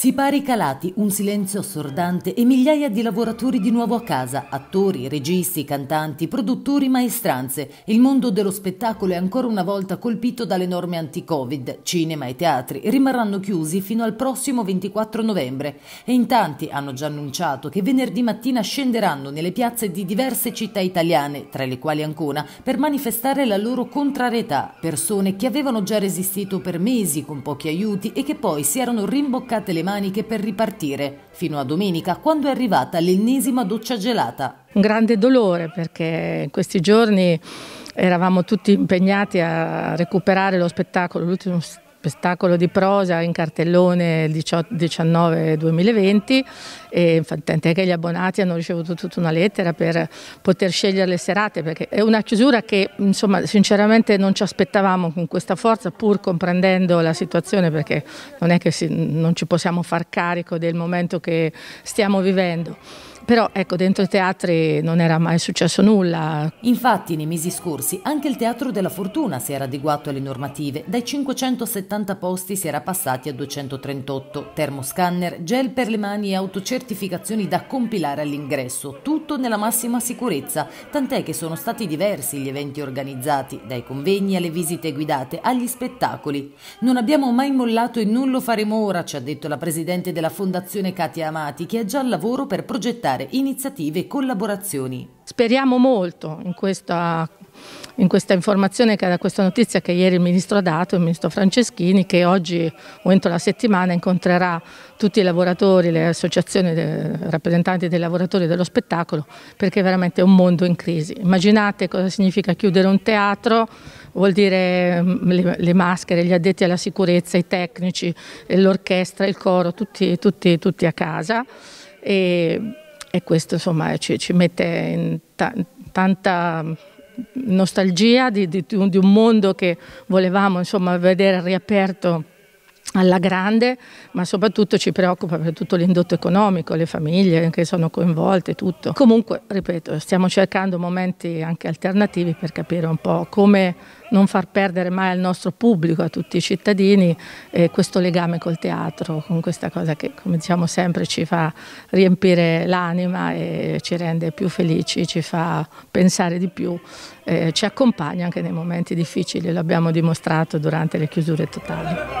Si pari calati, un silenzio assordante e migliaia di lavoratori di nuovo a casa, attori, registi, cantanti, produttori, maestranze. Il mondo dello spettacolo è ancora una volta colpito dalle norme anti-Covid. Cinema e teatri rimarranno chiusi fino al prossimo 24 novembre e in tanti hanno già annunciato che venerdì mattina scenderanno nelle piazze di diverse città italiane, tra le quali Ancona, per manifestare la loro contrarietà. Persone che avevano già resistito per mesi con pochi aiuti e che poi si erano rimboccate le maniche per ripartire, fino a domenica quando è arrivata l'ennesima doccia gelata. Un grande dolore perché in questi giorni eravamo tutti impegnati a recuperare lo spettacolo, l'ultimo spettacolo spettacolo di prosa in cartellone 19-2020 e tant'è che gli abbonati hanno ricevuto tutta una lettera per poter scegliere le serate perché è una chiusura che insomma sinceramente non ci aspettavamo con questa forza pur comprendendo la situazione perché non è che si, non ci possiamo far carico del momento che stiamo vivendo però ecco, dentro i teatri non era mai successo nulla. Infatti nei mesi scorsi anche il Teatro della Fortuna si era adeguato alle normative, dai 570 170 posti si era passati a 238. Termoscanner, gel per le mani e autocertificazioni da compilare all'ingresso, tutto nella massima sicurezza, tant'è che sono stati diversi gli eventi organizzati, dai convegni alle visite guidate, agli spettacoli. Non abbiamo mai mollato e non lo faremo ora, ci ha detto la presidente della Fondazione Katia Amati, che è già al lavoro per progettare iniziative e collaborazioni. Speriamo molto in questa in questa informazione che era questa notizia che ieri il Ministro ha dato, il Ministro Franceschini, che oggi o entro la settimana incontrerà tutti i lavoratori, le associazioni, le rappresentanti dei lavoratori dello spettacolo, perché è veramente un mondo in crisi. Immaginate cosa significa chiudere un teatro, vuol dire mm, le, le maschere, gli addetti alla sicurezza, i tecnici, l'orchestra, il coro, tutti, tutti, tutti a casa. E, e questo insomma ci, ci mette in ta tanta nostalgia di, di, di un mondo che volevamo insomma, vedere riaperto alla grande, ma soprattutto ci preoccupa per tutto l'indotto economico, le famiglie che sono coinvolte, tutto. Comunque, ripeto, stiamo cercando momenti anche alternativi per capire un po' come non far perdere mai al nostro pubblico, a tutti i cittadini, eh, questo legame col teatro, con questa cosa che, come diciamo sempre, ci fa riempire l'anima e ci rende più felici, ci fa pensare di più, eh, ci accompagna anche nei momenti difficili, l'abbiamo dimostrato durante le chiusure totali.